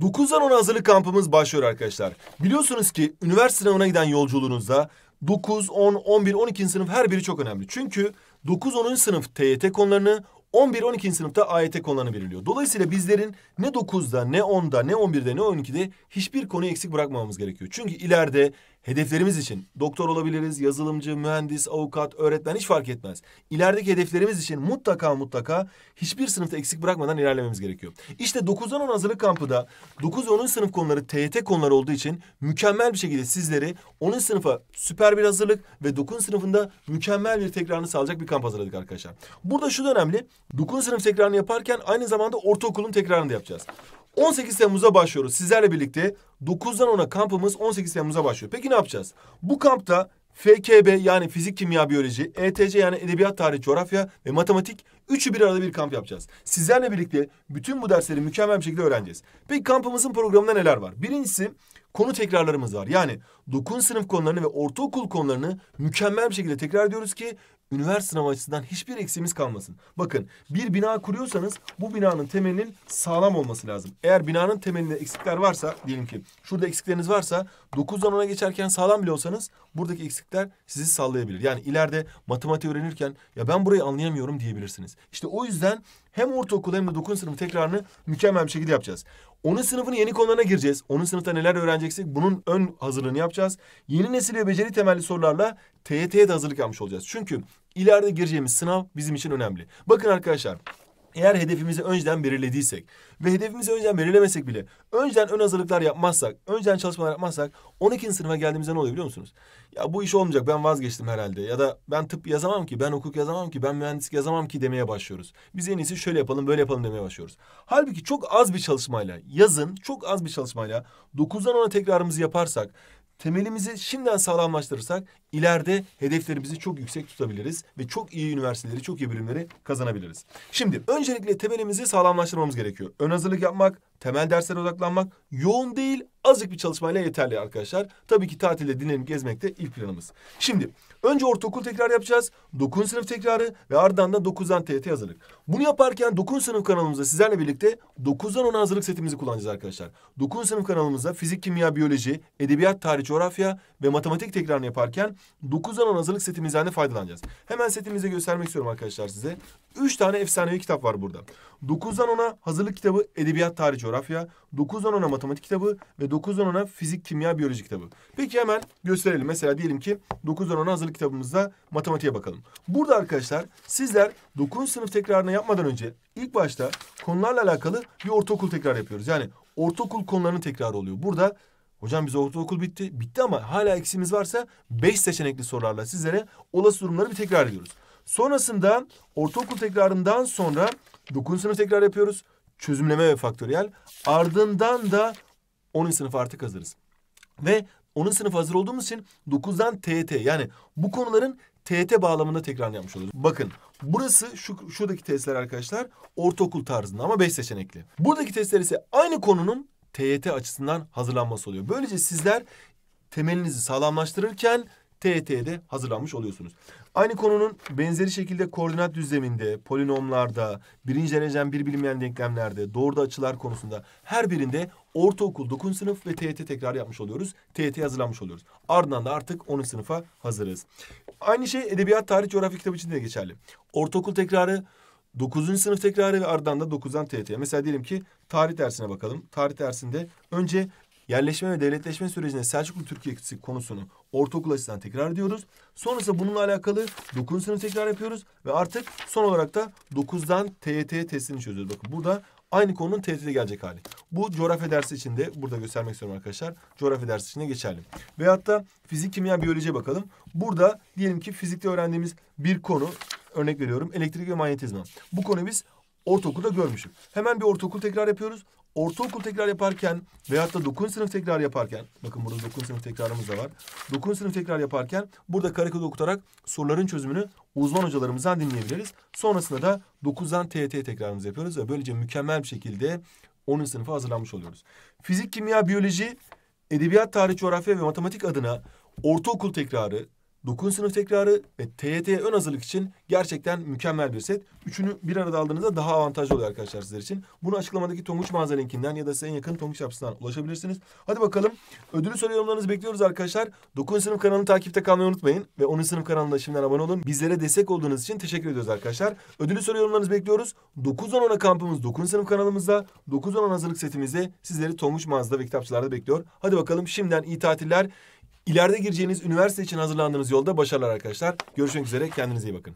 9'dan 10 hazırlık kampımız başlıyor arkadaşlar. Biliyorsunuz ki üniversite sınavına giden yolculuğunuzda 9, 10, 11, 12. sınıf her biri çok önemli. Çünkü 9, 10. sınıf TYT konularını, 11, 12. sınıfta AYT konularını belirliyor. Dolayısıyla bizlerin ne 9'da, ne 10'da, ne 11'de, ne 12'de hiçbir konu eksik bırakmamamız gerekiyor. Çünkü ileride hedeflerimiz için doktor olabiliriz, yazılımcı, mühendis, avukat, öğretmen hiç fark etmez. İlerideki hedeflerimiz için mutlaka mutlaka hiçbir sınıfta eksik bırakmadan ilerlememiz gerekiyor. İşte 9'dan 10 hazırlık kampı da 9-10. sınıf konuları TYT konuları olduğu için mükemmel bir şekilde sizleri 10. sınıfa süper bir hazırlık ve 9. sınıfında mükemmel bir tekrarını sağlayacak bir kamp hazırladık arkadaşlar. Burada şu da önemli. 9. sınıf tekrarını yaparken aynı zamanda ortaokulun tekrarını da yapacağız. 18 Temmuz'a başlıyoruz. Sizlerle birlikte 9'dan 10'a kampımız 18 Temmuz'a başlıyor. Peki ne yapacağız? Bu kampta FKB yani fizik, kimya, biyoloji, ETC yani edebiyat, tarih, coğrafya ve matematik üçü bir arada bir kamp yapacağız. Sizlerle birlikte bütün bu dersleri mükemmel bir şekilde öğreneceğiz. Peki kampımızın programında neler var? Birincisi konu tekrarlarımız var. Yani dokun sınıf konularını ve ortaokul konularını mükemmel bir şekilde tekrar ediyoruz ki Üniversite sınavı açısından hiçbir eksiğimiz kalmasın. Bakın bir bina kuruyorsanız bu binanın temelinin sağlam olması lazım. Eğer binanın temelinde eksikler varsa diyelim ki şurada eksikleriniz varsa 9'dan 10'a geçerken sağlam bile olsanız buradaki eksikler sizi sallayabilir. Yani ileride matematik öğrenirken ya ben burayı anlayamıyorum diyebilirsiniz. İşte o yüzden hem ortaokul hem de 9. sınıf tekrarını mükemmel bir şekilde yapacağız. Onun sınıfının yeni konularına gireceğiz. Onun sınıfta neler öğreneceksek bunun ön hazırlığını yapacağız. Yeni nesil ve beceri temelli sorularla TYT'ye de hazırlık yapmış olacağız. Çünkü ileride gireceğimiz sınav bizim için önemli. Bakın arkadaşlar eğer hedefimizi önceden belirlediysek ve hedefimizi önceden belirlemesek bile önceden ön hazırlıklar yapmazsak, önceden çalışmalar yapmazsak 12. sınıfa geldiğimizde ne oluyor biliyor musunuz? Ya bu iş olmayacak ben vazgeçtim herhalde ya da ben tıp yazamam ki, ben hukuk yazamam ki, ben mühendislik yazamam ki demeye başlıyoruz. Biz en iyisi şöyle yapalım böyle yapalım demeye başlıyoruz. Halbuki çok az bir çalışmayla yazın çok az bir çalışmayla 9'dan 10'a tekrarımızı yaparsak temelimizi şimdiden sağlamlaştırırsak ileride hedeflerimizi çok yüksek tutabiliriz ve çok iyi üniversiteleri, çok iyi bölümleri kazanabiliriz. Şimdi öncelikle temelimizi sağlamlaştırmamız gerekiyor. Ön hazırlık yapmak, temel derslere odaklanmak, yoğun değil azıcık bir çalışmayla yeterli arkadaşlar. Tabii ki tatilde dinlenip gezmek de ilk planımız. Şimdi önce ortaokul tekrar yapacağız. 9. sınıf tekrarı ve ardından da 9'dan TYT hazırlık. Bunu yaparken 9. sınıf kanalımızda sizlerle birlikte 9'dan 10 hazırlık setimizi kullanacağız arkadaşlar. 9. sınıf kanalımızda fizik, kimya, biyoloji, edebiyat, tarih, coğrafya ve matematik tekrarını yaparken 9 alan hazırlık setimizden de faydalanacağız. Hemen setimizi göstermek istiyorum arkadaşlar size. 3 tane efsanevi kitap var burada. 9'dan 10'a hazırlık kitabı Edebiyat, Tarih, Coğrafya. 9'dan 10'a matematik kitabı ve 9'dan 10'a fizik, kimya, biyoloji kitabı. Peki hemen gösterelim. Mesela diyelim ki 9'dan 10'a hazırlık kitabımızda matematiğe bakalım. Burada arkadaşlar sizler 9. sınıf tekrarını yapmadan önce ilk başta konularla alakalı bir ortaokul tekrar yapıyoruz. Yani ortaokul konularının tekrarı oluyor. Burada Hocam biz ortaokul bitti. Bitti ama hala eksimiz varsa beş seçenekli sorularla sizlere olası durumları bir tekrar ediyoruz. Sonrasında ortaokul tekrarından sonra dokuzuncu sınıf tekrar yapıyoruz. Çözümleme ve faktöriyel. Ardından da onun sınıfı artık hazırız. Ve onun sınıfı hazır olduğumuz için dokuzdan TET yani bu konuların TET bağlamında tekrar yapmış oluyoruz. Bakın burası şu şuradaki testler arkadaşlar ortaokul tarzında ama beş seçenekli. Buradaki testler ise aynı konunun TYT açısından hazırlanması oluyor. Böylece sizler temelinizi sağlamlaştırırken TYT'ye de hazırlanmış oluyorsunuz. Aynı konunun benzeri şekilde koordinat düzleminde, polinomlarda, birinci derecen bir bilinmeyen denklemlerde, doğruda açılar konusunda her birinde ortaokul 9. sınıf ve TYT tekrar yapmış oluyoruz. TYT hazırlanmış oluyoruz. Ardından da artık 10. sınıfa hazırız. Aynı şey edebiyat, tarih, coğrafya kitabı için de geçerli. Ortaokul tekrarı, 9. sınıf tekrarı ve ardından da 9'dan TYT. Mesela diyelim ki tarih dersine bakalım. Tarih dersinde önce yerleşme ve devletleşme sürecinde Selçuklu Türkiye'si konusunu ortaokul açısından tekrar ediyoruz. Sonrasında bununla alakalı 9. sınıf tekrar yapıyoruz ve artık son olarak da 9'dan TYT testini çözüyoruz. Bakın burada aynı konunun TYT'de gelecek hali. Bu coğrafya dersi için de burada göstermek istiyorum arkadaşlar. Coğrafya dersi için de geçerli. Veyahut da fizik, kimya, biyolojiye bakalım. Burada diyelim ki fizikte öğrendiğimiz bir konu Örnek veriyorum elektrik ve manyetizma. Bu konu biz ortaokulda görmüştük. Hemen bir ortaokul tekrar yapıyoruz. Ortaokul tekrar yaparken veyahut da dokun sınıf tekrar yaparken bakın burada dokun sınıf tekrarımız da var. Dokun sınıf tekrar yaparken burada karakol okutarak soruların çözümünü uzman hocalarımızdan dinleyebiliriz. Sonrasında da 9'dan TET tekrarımızı yapıyoruz ve böylece mükemmel bir şekilde 10. sınıfa hazırlanmış oluyoruz. Fizik, kimya, biyoloji, edebiyat, tarih, coğrafya ve matematik adına ortaokul tekrarı, 9. sınıf tekrarı ve TYT'ye ön hazırlık için gerçekten mükemmel bir set. Üçünü bir arada aldığınızda daha avantajlı oluyor arkadaşlar sizler için. Bunu açıklamadaki Tonguç mağaza linkinden ya da size en yakın Tonguç yapısından ulaşabilirsiniz. Hadi bakalım. Ödülü soru yorumlarınızı bekliyoruz arkadaşlar. 9. sınıf kanalını takipte kalmayı unutmayın. Ve 10. sınıf kanalına şimdiden abone olun. Bizlere destek olduğunuz için teşekkür ediyoruz arkadaşlar. Ödülü soru yorumlarınızı bekliyoruz. 9-10-10'a kampımız 9. sınıf kanalımızda 9-10 hazırlık setimizde sizleri Tonguç mağazada ve kitapçılarda bekliyor. Hadi bakalım şimdiden iyi tatiller ileride gireceğiniz üniversite için hazırlandığınız yolda başarılar arkadaşlar. Görüşmek üzere kendinize iyi bakın.